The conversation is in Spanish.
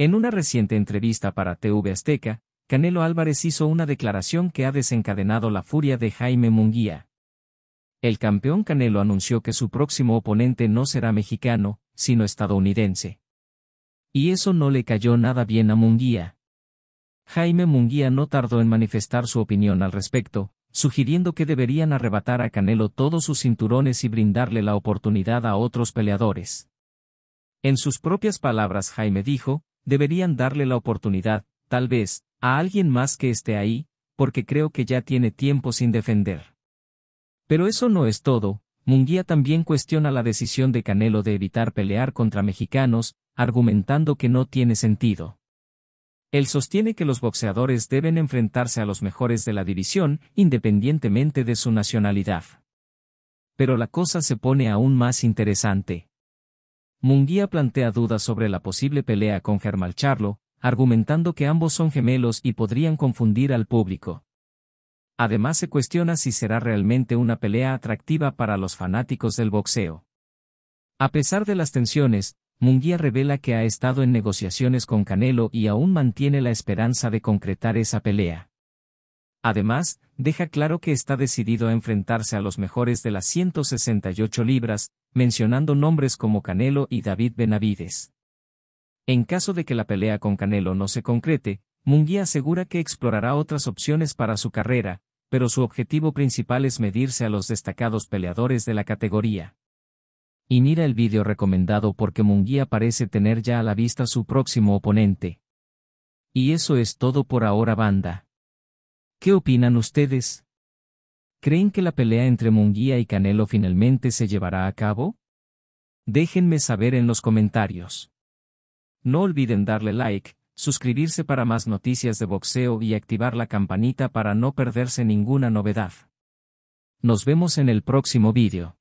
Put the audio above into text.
En una reciente entrevista para TV Azteca, Canelo Álvarez hizo una declaración que ha desencadenado la furia de Jaime Munguía. El campeón Canelo anunció que su próximo oponente no será mexicano, sino estadounidense. Y eso no le cayó nada bien a Munguía. Jaime Munguía no tardó en manifestar su opinión al respecto, sugiriendo que deberían arrebatar a Canelo todos sus cinturones y brindarle la oportunidad a otros peleadores. En sus propias palabras Jaime dijo, deberían darle la oportunidad, tal vez, a alguien más que esté ahí, porque creo que ya tiene tiempo sin defender. Pero eso no es todo, Munguía también cuestiona la decisión de Canelo de evitar pelear contra mexicanos, argumentando que no tiene sentido. Él sostiene que los boxeadores deben enfrentarse a los mejores de la división, independientemente de su nacionalidad. Pero la cosa se pone aún más interesante. Munguía plantea dudas sobre la posible pelea con Germán Charlo, argumentando que ambos son gemelos y podrían confundir al público. Además se cuestiona si será realmente una pelea atractiva para los fanáticos del boxeo. A pesar de las tensiones, Munguía revela que ha estado en negociaciones con Canelo y aún mantiene la esperanza de concretar esa pelea. Además, deja claro que está decidido a enfrentarse a los mejores de las 168 libras, mencionando nombres como Canelo y David Benavides. En caso de que la pelea con Canelo no se concrete, Munguía asegura que explorará otras opciones para su carrera, pero su objetivo principal es medirse a los destacados peleadores de la categoría. Y mira el vídeo recomendado porque Munguía parece tener ya a la vista su próximo oponente. Y eso es todo por ahora banda. ¿Qué opinan ustedes? ¿Creen que la pelea entre Munguía y Canelo finalmente se llevará a cabo? Déjenme saber en los comentarios. No olviden darle like, suscribirse para más noticias de boxeo y activar la campanita para no perderse ninguna novedad. Nos vemos en el próximo vídeo.